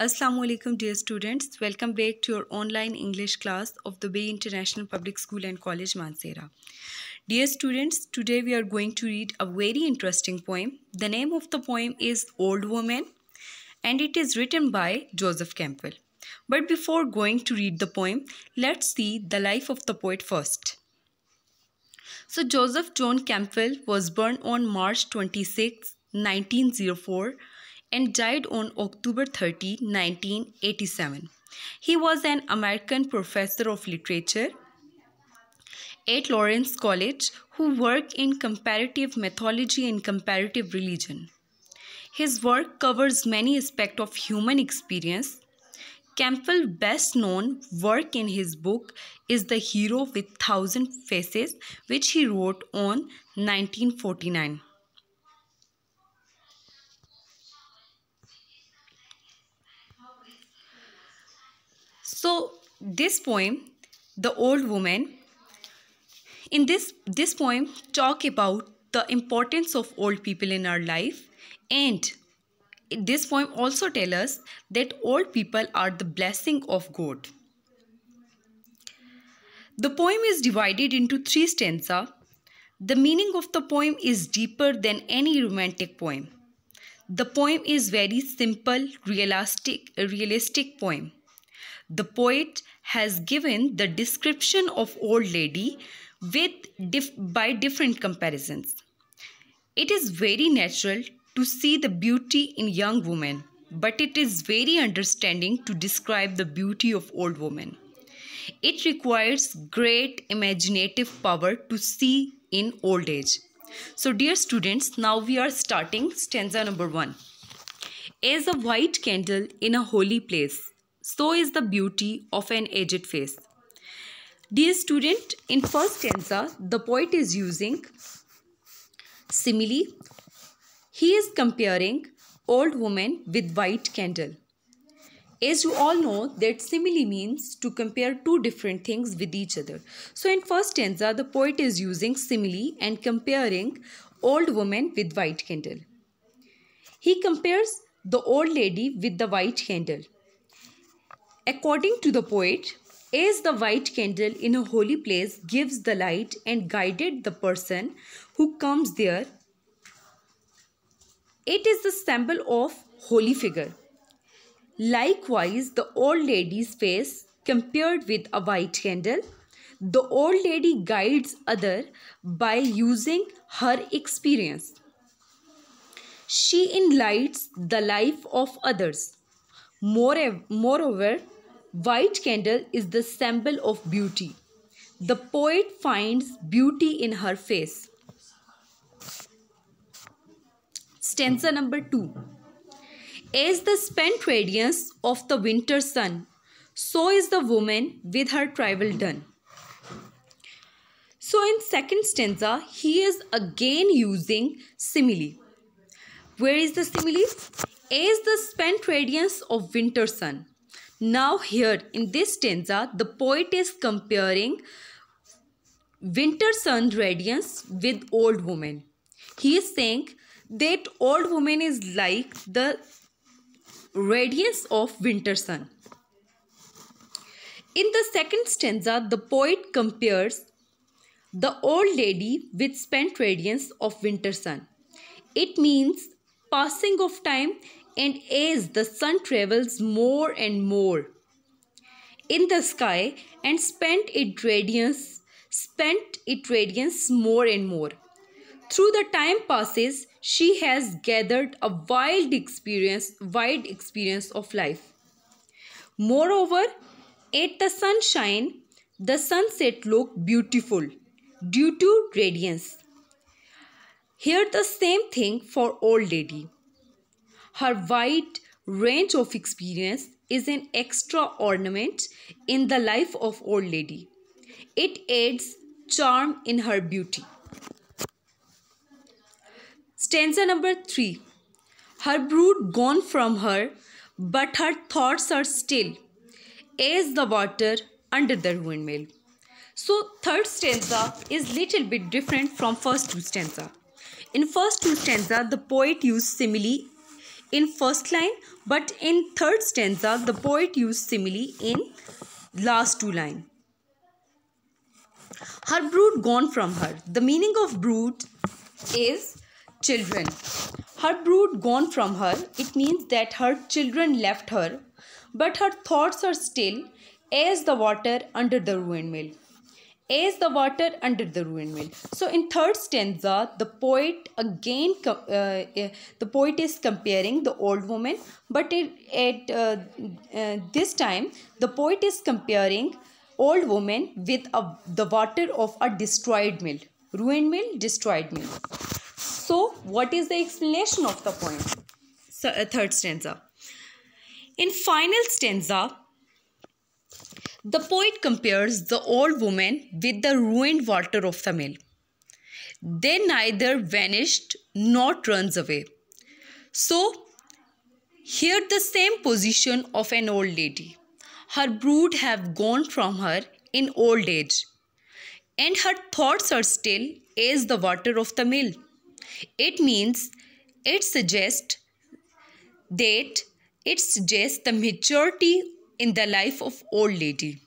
Assalamualaikum dear students welcome back to your online English class of the Bay International Public School and College Mansera. Dear students today we are going to read a very interesting poem. The name of the poem is Old Woman and it is written by Joseph Campbell. But before going to read the poem let's see the life of the poet first. So Joseph John Campbell was born on March 26, 1904 and died on October 30, 1987. He was an American professor of literature at Lawrence College who worked in comparative mythology and comparative religion. His work covers many aspects of human experience. Campbell's best known work in his book is The Hero with Thousand Faces, which he wrote on 1949. So this poem, The Old Woman, in this, this poem talk about the importance of old people in our life and this poem also tell us that old people are the blessing of God. The poem is divided into three stanza. The meaning of the poem is deeper than any romantic poem. The poem is very simple, realistic, realistic poem. The poet has given the description of old lady with dif by different comparisons. It is very natural to see the beauty in young women, but it is very understanding to describe the beauty of old women. It requires great imaginative power to see in old age. So dear students, now we are starting stanza number 1. As a white candle in a holy place, so is the beauty of an aged face. Dear student, in first stanza, the poet is using simile. He is comparing old woman with white candle. As you all know that simile means to compare two different things with each other. So in first stanza, the poet is using simile and comparing old woman with white candle. He compares the old lady with the white candle. According to the poet, as the white candle in a holy place gives the light and guided the person who comes there, it is the symbol of holy figure. Likewise, the old lady's face compared with a white candle, the old lady guides other by using her experience. She enlightens the life of others. Moreover, white candle is the symbol of beauty. The poet finds beauty in her face. Stanza number 2 As the spent radiance of the winter sun, so is the woman with her tribal done. So in second stanza, he is again using simile. Where is the simile? is the spent radiance of winter sun. Now here in this stanza, the poet is comparing winter sun radiance with old woman. He is saying that old woman is like the radiance of winter sun. In the second stanza, the poet compares the old lady with spent radiance of winter sun. It means passing of time and as the sun travels more and more in the sky and spent its radiance spent its radiance more and more through the time passes she has gathered a wild experience wide experience of life moreover at the sunshine the sunset looked beautiful due to radiance here the same thing for old lady her wide range of experience is an extra ornament in the life of old lady. It adds charm in her beauty. Stanza number 3. Her brood gone from her, but her thoughts are still as the water under the ruined mill. So third stanza is little bit different from first two stanza. In first two stanza, the poet used simile in first line but in third stanza the poet used simile in last two line her brood gone from her the meaning of brood is children her brood gone from her it means that her children left her but her thoughts are still as the water under the ruined mill as the water under the ruined mill so in third stanza the poet again uh, uh, the poet is comparing the old woman but it, at uh, uh, this time the poet is comparing old woman with a, the water of a destroyed mill ruined mill destroyed mill so what is the explanation of the poem so, uh, third stanza in final stanza the poet compares the old woman with the ruined water of the mill. They neither vanished nor runs away. So, here the same position of an old lady. Her brood have gone from her in old age, and her thoughts are still as the water of the mill. It means it suggests that it suggests the maturity in the life of old lady